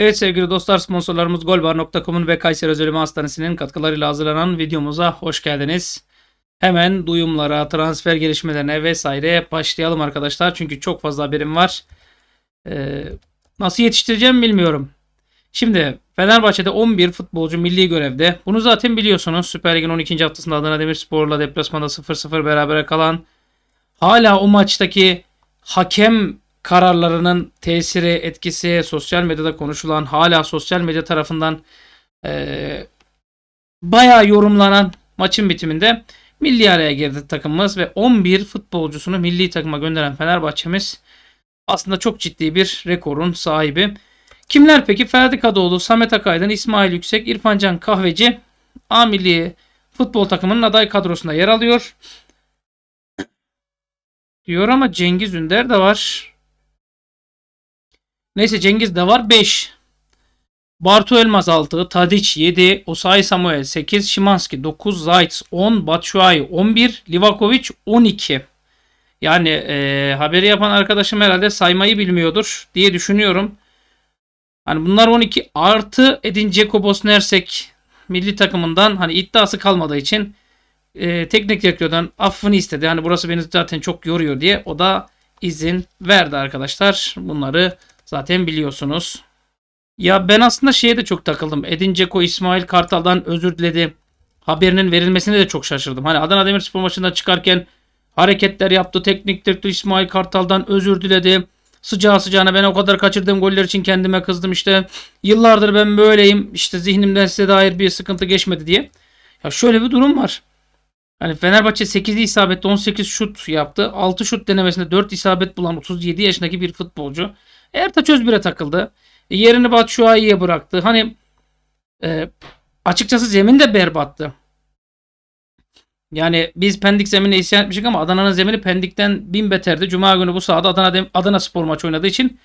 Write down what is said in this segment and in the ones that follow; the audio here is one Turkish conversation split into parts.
Evet sevgili dostlar sponsorlarımız golbar.com'un ve Kayseri Özel Hastanesi'nin katkılarıyla hazırlanan videomuza hoş geldiniz. Hemen duyumlara, transfer gelişmelerine vesaire başlayalım arkadaşlar. Çünkü çok fazla haberim var. Ee, nasıl yetiştireceğim bilmiyorum. Şimdi Fenerbahçe'de 11 futbolcu milli görevde. Bunu zaten biliyorsunuz. Süper Lig'in 12. haftasında Adana Demirspor'la deplasmanda 0-0 beraber kalan. Hala o maçtaki hakem kararlarının tesiri, etkisi, sosyal medyada konuşulan, hala sosyal medya tarafından e, bayağı yorumlanan maçın bitiminde milli araya girdi takımımız ve 11 futbolcusunu milli takıma gönderen Fenerbahçe'miz aslında çok ciddi bir rekorun sahibi. Kimler peki? Ferdi Kadıoğlu, Samet Akaydın, İsmail Yüksek, İrfan Can Kahveci A milli futbol takımının aday kadrosunda yer alıyor. Diyor ama Cengiz Ünder de var. Neyse Cengiz de var 5. Bartu Elmas 6, Tadic 7, Osayi Samuel 8, Şimanski 9, Zayt 10, Batshuayi 11, Livakovic 12. Yani e, haberi yapan arkadaşım herhalde saymayı bilmiyordur diye düşünüyorum. Hani bunlar 12 artı Edin Dzeko Bosna milli takımından hani iddiası kalmadığı için e, teknik direktörden affını istedi. Hani burası beni zaten çok yoruyor diye o da izin verdi arkadaşlar. Bunları Zaten biliyorsunuz. Ya ben aslında şeye de çok takıldım. Edin Dzeko İsmail Kartal'dan özür diledi. Haberinin verilmesine de çok şaşırdım. Hani Adana Demirspor maçından çıkarken hareketler yaptı. Teknik direktör İsmail Kartal'dan özür diledi. Sıcağı sıcağına ben o kadar kaçırdığım goller için kendime kızdım işte. Yıllardır ben böyleyim. İşte zihnimden size dair bir sıkıntı geçmedi diye. Ya şöyle bir durum var. Hani Fenerbahçe 8'i isabette 18 şut yaptı. 6 şut denemesinde 4 isabet bulan 37 yaşındaki bir futbolcu. Ertaç Özbir'e takıldı. E, yerini Batshuayi'ye bıraktı. Hani e, açıkçası zemin de berbattı. Yani biz Pendik zeminine isyan etmiştik ama Adana'nın zemini Pendik'ten bin beterdi. Cuma günü bu sahada Adana, Adana spor maçı oynadığı için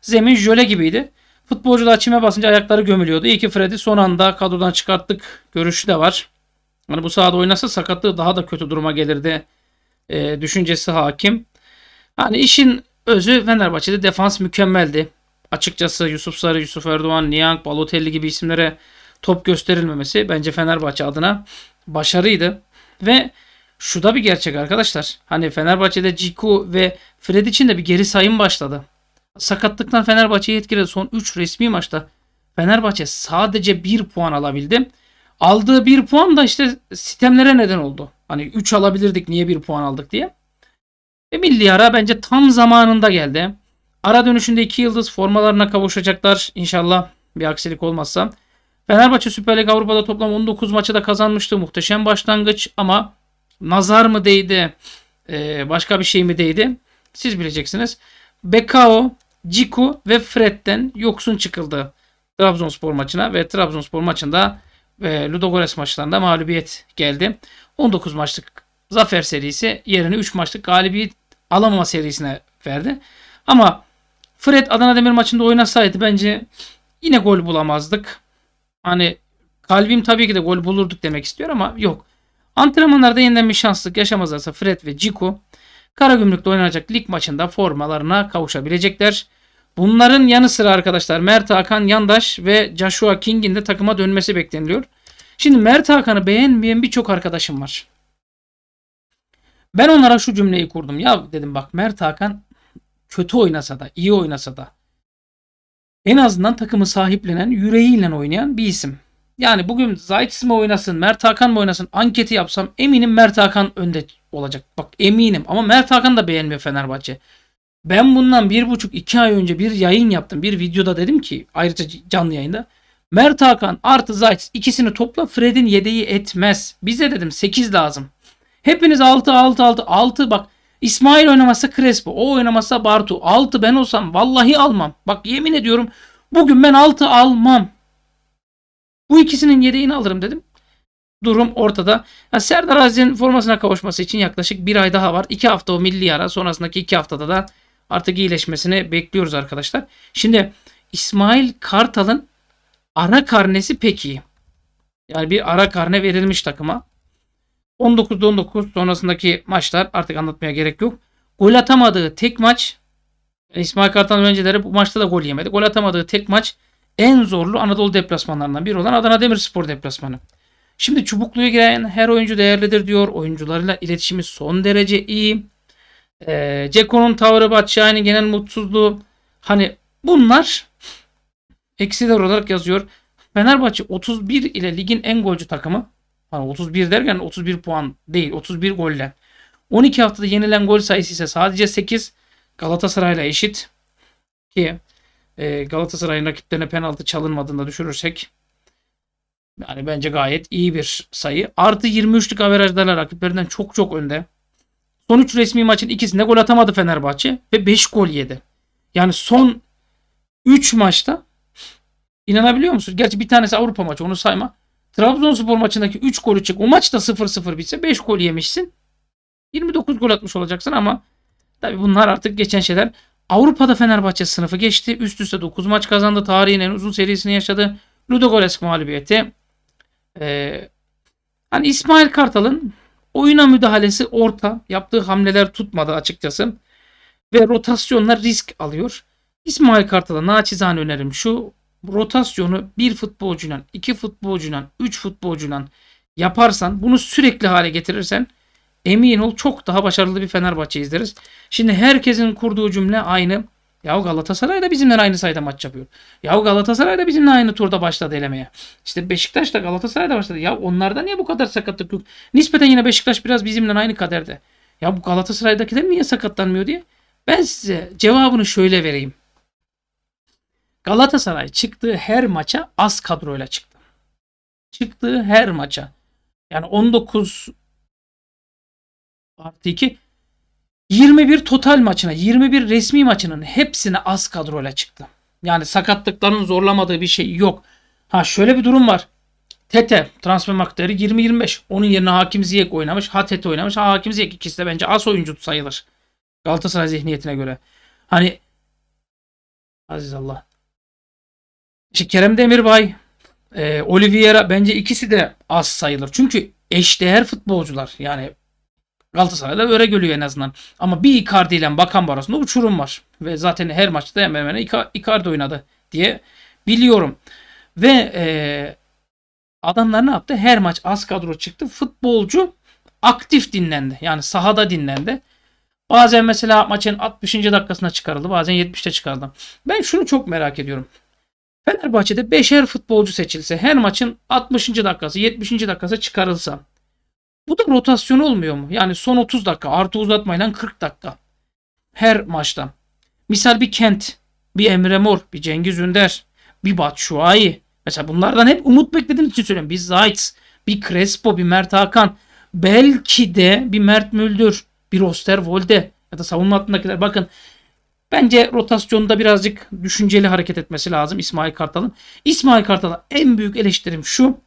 zemin jöle gibiydi. Futbolcular çime basınca ayakları gömülüyordu. İyi ki Fred'i son anda kadrodan çıkarttık görüşü de var. Hani bu sahada oynasa sakatlığı daha da kötü duruma gelirdi e, düşüncesi hakim. Hani işin Özü Fenerbahçe'de defans mükemmeldi. Açıkçası Yusuf Sarı, Yusuf Erdoğan, Niang, Balotelli gibi isimlere top gösterilmemesi bence Fenerbahçe adına başarıydı. Ve şu da bir gerçek arkadaşlar. Hani Fenerbahçe'de Ciku ve Fred için de bir geri sayım başladı. Sakatlıktan Fenerbahçe'yi etkiledi son 3 resmi maçta. Fenerbahçe sadece 1 puan alabildi. Aldığı 1 puan da işte sistemlere neden oldu. Hani 3 alabilirdik niye 1 puan aldık diye. Ve milli ara bence tam zamanında geldi. Ara dönüşünde iki yıldız formalarına kavuşacaklar inşallah bir aksilik olmazsa. Fenerbahçe Süper Lig Avrupa'da toplam 19 maçı da kazanmıştı. Muhteşem başlangıç ama nazar mı değdi e, başka bir şey mi değdi siz bileceksiniz. Bekao, Ciku ve Fred'den yoksun çıkıldı Trabzonspor maçına ve Trabzonspor maçında ve Ludogorets maçlarında mağlubiyet geldi. 19 maçlık zafer serisi yerine 3 maçlık galibiyet alamama serisine verdi. Ama Fred Adana Demir maçında oynasaydı bence yine gol bulamazdık. Hani kalbim tabii ki de gol bulurduk demek istiyor ama yok. Antrenmanlarda yeniden bir şanslık yaşamazlarsa Fred ve Ciku Karagümrük'te oynanacak lig maçında formalarına kavuşabilecekler. Bunların yanı sıra arkadaşlar Mert Hakan Yandaş ve Joshua King'in de takıma dönmesi bekleniliyor. Şimdi Mert Hakan'ı beğenmeyen birçok arkadaşım var. Ben onlara şu cümleyi kurdum. Ya dedim bak Mert Hakan kötü oynasa da iyi oynasa da en azından takımı sahiplenen, yüreğiyle oynayan bir isim. Yani bugün Zaytis mi oynasın, Mert Hakan mı oynasın anketi yapsam eminim Mert Hakan önde olacak. Bak eminim ama Mert Hakan da beğenmiyor Fenerbahçe. Ben bundan bir buçuk iki ay önce bir yayın yaptım. Bir videoda dedim ki ayrıca canlı yayında. Mert Hakan artı Zaytis ikisini topla Fred'in yedeği etmez. Bize dedim 8 lazım. Hepiniz 6 6 6 6 bak İsmail oynamasa Crespo, o oynamasa Bartu. 6 ben olsam vallahi almam. Bak yemin ediyorum bugün ben 6 almam. Bu ikisinin yedeğini alırım dedim. Durum ortada. Ya Serdar Aziz'in formasına kavuşması için yaklaşık bir ay daha var. 2 hafta o milli ara. Sonrasındaki 2 haftada da artık iyileşmesini bekliyoruz arkadaşlar. Şimdi İsmail Kartal'ın ara karnesi peki. Yani bir ara karne verilmiş takıma. 19 19 sonrasındaki maçlar artık anlatmaya gerek yok. Gol atamadığı tek maç İsmail Kartal önceleri bu maçta da gol yemedi. Gol atamadığı tek maç en zorlu Anadolu deplasmanlarından biri olan Adana Demirspor deplasmanı. Şimdi çubukluya giren her oyuncu değerlidir diyor. Oyuncularıyla iletişimi son derece iyi. E, Ceko'nun tavrı Batşahin'in genel mutsuzluğu. Hani bunlar eksiler olarak yazıyor. Fenerbahçe 31 ile ligin en golcü takımı. Hani 31 derken 31 puan değil 31 golle. 12 haftada yenilen gol sayısı ise sadece 8. Galatasaray'la eşit. Ki e, Galatasaray'ın rakiplerine penaltı çalınmadığında düşürürsek yani bence gayet iyi bir sayı. Artı 23'lük averajlarla rakiplerinden çok çok önde. Son 3 resmi maçın ikisinde gol atamadı Fenerbahçe ve 5 gol yedi. Yani son 3 maçta inanabiliyor musun? Gerçi bir tanesi Avrupa maçı onu sayma. Trabzonspor maçındaki 3 golü çık. O maç da 0-0 bitse 5 gol yemişsin. 29 gol atmış olacaksın ama tabi bunlar artık geçen şeyler. Avrupa'da Fenerbahçe sınıfı geçti. Üst üste 9 maç kazandı. Tarihin en uzun serisini yaşadı. Ludogorets mağlubiyeti. Ee, hani İsmail Kartal'ın oyuna müdahalesi orta. Yaptığı hamleler tutmadı açıkçası. Ve rotasyonlar risk alıyor. İsmail Kartal'a naçizane önerim şu rotasyonu bir futbolcuyla, iki futbolcuyla, üç futbolcuyla yaparsan, bunu sürekli hale getirirsen emin ol çok daha başarılı bir Fenerbahçe izleriz. Şimdi herkesin kurduğu cümle aynı. Ya Galatasaray da bizimle aynı sayıda maç yapıyor. Ya Galatasaray da bizimle aynı turda başladı elemeye. İşte Beşiktaş da Galatasaray da başladı. Ya onlarda niye bu kadar sakatlık yok? Nispeten yine Beşiktaş biraz bizimle aynı kaderde. Ya bu Galatasaray'dakiler niye sakatlanmıyor diye. Ben size cevabını şöyle vereyim. Galatasaray çıktığı her maça az kadroyla çıktı. Çıktığı her maça. Yani 19 artı 2 21 total maçına, 21 resmi maçının hepsine az kadroyla çıktı. Yani sakatlıkların zorlamadığı bir şey yok. Ha şöyle bir durum var. Tete transfer maktarı 20-25. Onun yerine Hakim Ziyek oynamış. Ha Tete oynamış. Ha Hakim Ziyek ikisi de bence az oyuncu sayılır. Galatasaray zihniyetine göre. Hani Aziz Allah. İşte Kerem Demirbay, e, Oliveira bence ikisi de az sayılır. Çünkü eşdeğer futbolcular. Yani Galatasaray'da öyle görüyor en azından. Ama bir Icardi ile Bakan arasında uçurum var. Ve zaten her maçta hemen hemen Icardi oynadı diye biliyorum. Ve e, adamlar ne yaptı? Her maç az kadro çıktı. Futbolcu aktif dinlendi. Yani sahada dinlendi. Bazen mesela maçın 60. dakikasına çıkarıldı. Bazen 70'te çıkarıldı. Ben şunu çok merak ediyorum. Fenerbahçe'de beşer futbolcu seçilse her maçın 60. dakikası 70. dakikası çıkarılsa bu da rotasyon olmuyor mu? Yani son 30 dakika artı uzatmayla 40 dakika her maçta. Misal bir Kent, bir Emre Mor, bir Cengiz Ünder, bir Batshuayi. Mesela bunlardan hep umut beklediğimiz için söylüyorum. Bir Zayt, bir Crespo, bir Mert Hakan. Belki de bir Mert Müldür, bir Osterwolde ya da savunma hattındakiler. Bakın Bence rotasyonda birazcık düşünceli hareket etmesi lazım İsmail Kartal'ın. İsmail Kartal'a en büyük eleştirim şu.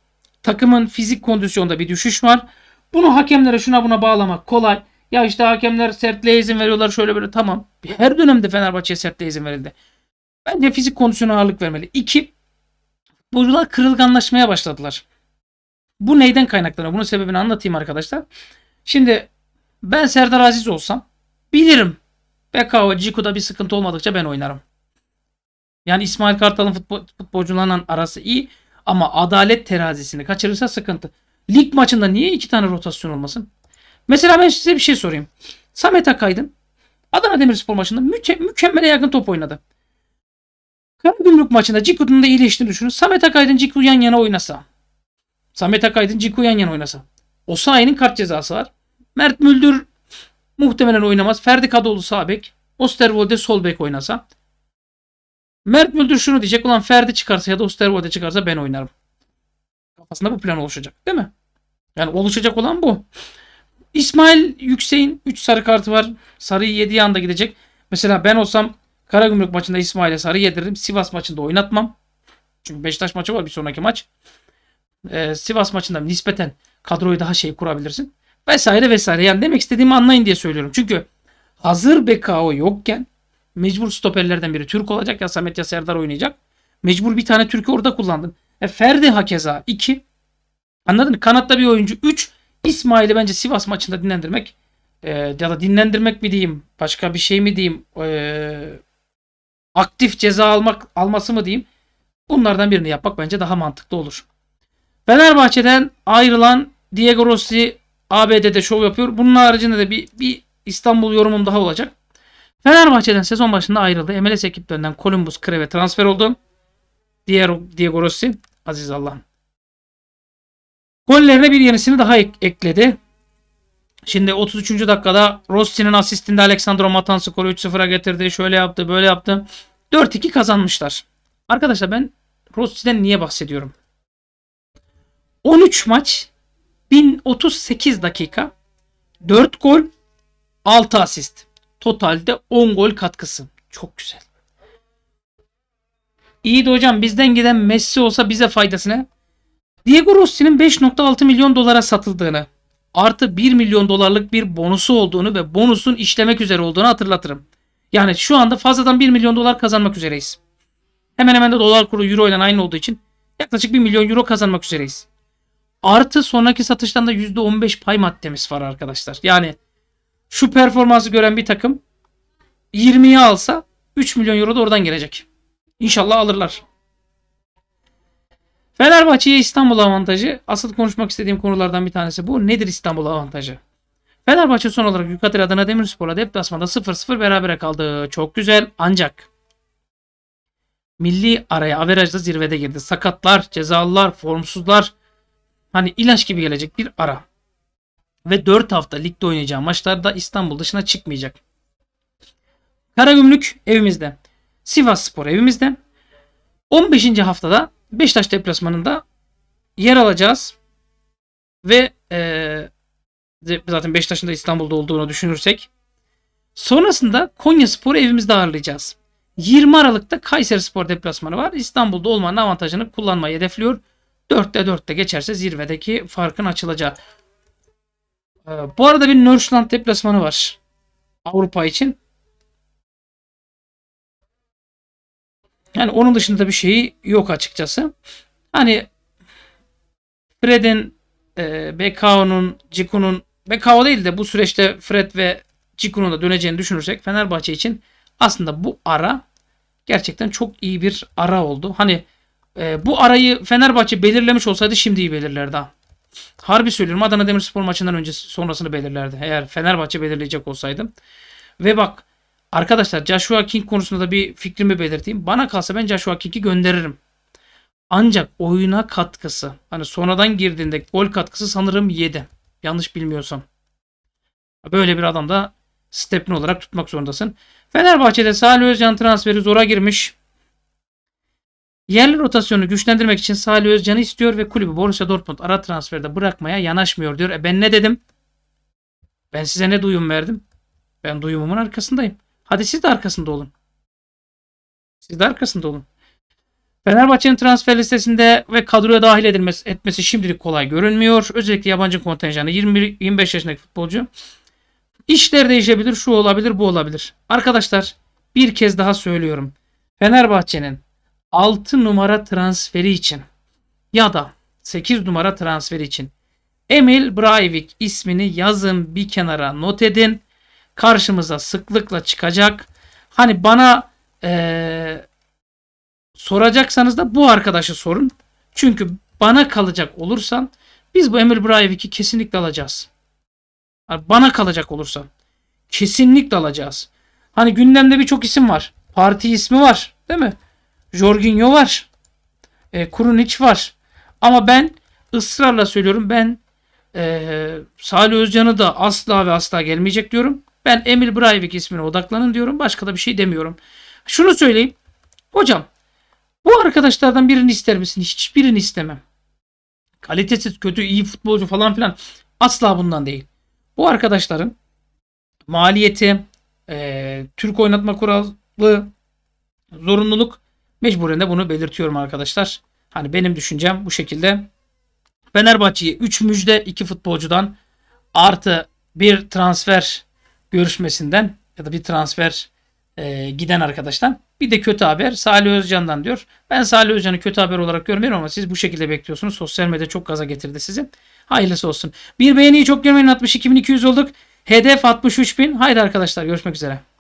Takımın fizik kondisyonda bir düşüş var. Bunu hakemlere şuna buna bağlamak kolay. Ya işte hakemler sertliğe izin veriyorlar şöyle böyle tamam. Her dönemde Fenerbahçe'ye sertliğe izin verildi. Bence fizik kondisyona ağırlık vermeli. İki, futbolcular kırılganlaşmaya başladılar. Bu neyden kaynaklanıyor? Bunun sebebini anlatayım arkadaşlar. Şimdi ben Serdar Aziz olsam bilirim Bekao, Ciku'da bir sıkıntı olmadıkça ben oynarım. Yani İsmail Kartal'ın futbol, futbolcularla arası iyi ama adalet terazisini kaçırırsa sıkıntı. Lig maçında niye iki tane rotasyon olmasın? Mesela ben size bir şey sorayım. Samet Akaydın Adana Demirspor maçında müke mükemmele yakın top oynadı. Karagümrük maçında Ciku'nun da iyileştiğini düşünün. Samet Akaydın Ciku yan yana oynasa. Samet Akaydın Ciku yan yana oynasa. O sayenin kart cezası var. Mert Müldür Muhtemelen oynamaz. Ferdi Kadıoğlu sağ bek. Osterwolde sol bek oynasa. Mert Müldür şunu diyecek. Ulan Ferdi çıkarsa ya da Osterwolde çıkarsa ben oynarım. Aslında bu plan oluşacak değil mi? Yani oluşacak olan bu. İsmail Yüksek'in 3 sarı kartı var. Sarıyı yediği anda gidecek. Mesela ben olsam Karagümrük maçında İsmail'e sarı yediririm. Sivas maçında oynatmam. Çünkü Beşiktaş maçı var bir sonraki maç. Ee, Sivas maçında nispeten kadroyu daha şey kurabilirsin. Vesaire vesaire. Yani demek istediğimi anlayın diye söylüyorum. Çünkü hazır BKO yokken mecbur stoperlerden biri Türk olacak ya Samet ya Serdar oynayacak. Mecbur bir tane Türk'ü orada kullandın. E Ferdi hakeza 2. Anladın mı? Kanatta bir oyuncu 3. İsmail'i bence Sivas maçında dinlendirmek e, ya da dinlendirmek mi diyeyim başka bir şey mi diyeyim e, aktif ceza almak alması mı diyeyim bunlardan birini yapmak bence daha mantıklı olur. Fenerbahçe'den ayrılan Diego Rossi ABD'de şov yapıyor. Bunun haricinde de bir, bir İstanbul yorumum daha olacak. Fenerbahçe'den sezon başında ayrıldı. MLS ekiplerinden Columbus Kreve transfer oldu. Diğer Diego Rossi, Aziz Allah. Gollerine bir yenisini daha ek- ekledi. Şimdi 33. dakikada Rossi'nin asistinde Alexandro Matan skoru 3-0'a getirdi. Şöyle yaptı, böyle yaptı. 4-2 kazanmışlar. Arkadaşlar ben Rossi'den niye bahsediyorum? 13 maç 1038 dakika 4 gol 6 asist. Totalde 10 gol katkısı. Çok güzel. İyi de hocam bizden giden Messi olsa bize faydası ne? Diego Rossi'nin 5.6 milyon dolara satıldığını, artı 1 milyon dolarlık bir bonusu olduğunu ve bonusun işlemek üzere olduğunu hatırlatırım. Yani şu anda fazladan 1 milyon dolar kazanmak üzereyiz. Hemen hemen de dolar kuru euro ile aynı olduğu için yaklaşık 1 milyon euro kazanmak üzereyiz. Artı sonraki satıştan da %15 pay maddemiz var arkadaşlar. Yani şu performansı gören bir takım 20'ye alsa 3 milyon euro da oradan gelecek. İnşallah alırlar. Fenerbahçe'ye İstanbul avantajı. Asıl konuşmak istediğim konulardan bir tanesi bu. Nedir İstanbul avantajı? Fenerbahçe son olarak Yukadir Adana Demirspor'la deplasmanda 0-0 berabere kaldı. Çok güzel ancak milli araya averajda zirvede girdi. Sakatlar, cezalılar, formsuzlar, Hani ilaç gibi gelecek bir ara. Ve 4 hafta ligde oynayacağı maçlarda İstanbul dışına çıkmayacak. Karagümrük evimizde. Sivas Spor evimizde. 15. haftada Beşiktaş deplasmanında yer alacağız. Ve e, zaten Beşiktaş'ın da İstanbul'da olduğunu düşünürsek. Sonrasında Konya Spor'u evimizde ağırlayacağız. 20 Aralık'ta Kayseri Spor deplasmanı var. İstanbul'da olmanın avantajını kullanmayı hedefliyor. 4'te 4'te geçerse zirvedeki farkın açılacağı. Ee, bu arada bir Nörsland deplasmanı var. Avrupa için. Yani onun dışında da bir şeyi yok açıkçası. Hani Fred'in e, Ciku'nun Bekao değil de bu süreçte Fred ve Ciku'nun da döneceğini düşünürsek Fenerbahçe için aslında bu ara gerçekten çok iyi bir ara oldu. Hani e, bu arayı Fenerbahçe belirlemiş olsaydı şimdiyi belirlerdi ha. Harbi söylüyorum Adana Demirspor maçından önce sonrasını belirlerdi. Eğer Fenerbahçe belirleyecek olsaydım. Ve bak arkadaşlar Joshua King konusunda da bir fikrimi belirteyim. Bana kalsa ben Joshua King'i gönderirim. Ancak oyuna katkısı hani sonradan girdiğinde gol katkısı sanırım 7. Yanlış bilmiyorsam. Böyle bir adam da stepni olarak tutmak zorundasın. Fenerbahçe'de Salih Özcan transferi zora girmiş. Yerli rotasyonu güçlendirmek için Salih Özcan'ı istiyor ve kulübü Borussia Dortmund ara transferde bırakmaya yanaşmıyor diyor. E ben ne dedim? Ben size ne duyum verdim? Ben duyumumun arkasındayım. Hadi siz de arkasında olun. Siz de arkasında olun. Fenerbahçe'nin transfer listesinde ve kadroya dahil edilmesi etmesi şimdilik kolay görünmüyor. Özellikle yabancı kontenjanı 21 25 yaşındaki futbolcu. İşler değişebilir, şu olabilir, bu olabilir. Arkadaşlar bir kez daha söylüyorum. Fenerbahçe'nin 6 numara transferi için ya da 8 numara transferi için Emil Breivik ismini yazın bir kenara not edin. Karşımıza sıklıkla çıkacak. Hani bana ee, soracaksanız da bu arkadaşı sorun. Çünkü bana kalacak olursan biz bu Emil Breivik'i kesinlikle alacağız. bana kalacak olursan kesinlikle alacağız. Hani gündemde birçok isim var. Parti ismi var değil mi? Jorginho var. E, Kurunic var. Ama ben ısrarla söylüyorum ben e, Salih Özcan'ı da asla ve asla gelmeyecek diyorum. Ben Emil Breivik ismine odaklanın diyorum. Başka da bir şey demiyorum. Şunu söyleyeyim. Hocam bu arkadaşlardan birini ister misin? Hiçbirini istemem. Kalitesiz, kötü, iyi futbolcu falan filan asla bundan değil. Bu arkadaşların maliyeti, e, Türk oynatma kuralı, zorunluluk Mecburen de bunu belirtiyorum arkadaşlar. Hani benim düşüncem bu şekilde. Fenerbahçe'ye 3 müjde 2 futbolcudan artı bir transfer görüşmesinden ya da bir transfer e, giden arkadaştan. Bir de kötü haber Salih Özcan'dan diyor. Ben Salih Özcan'ı kötü haber olarak görmüyorum ama siz bu şekilde bekliyorsunuz. Sosyal medya çok gaza getirdi sizi. Hayırlısı olsun. Bir beğeniyi çok görmeyin 62.200 olduk. Hedef 63.000. Haydi arkadaşlar görüşmek üzere.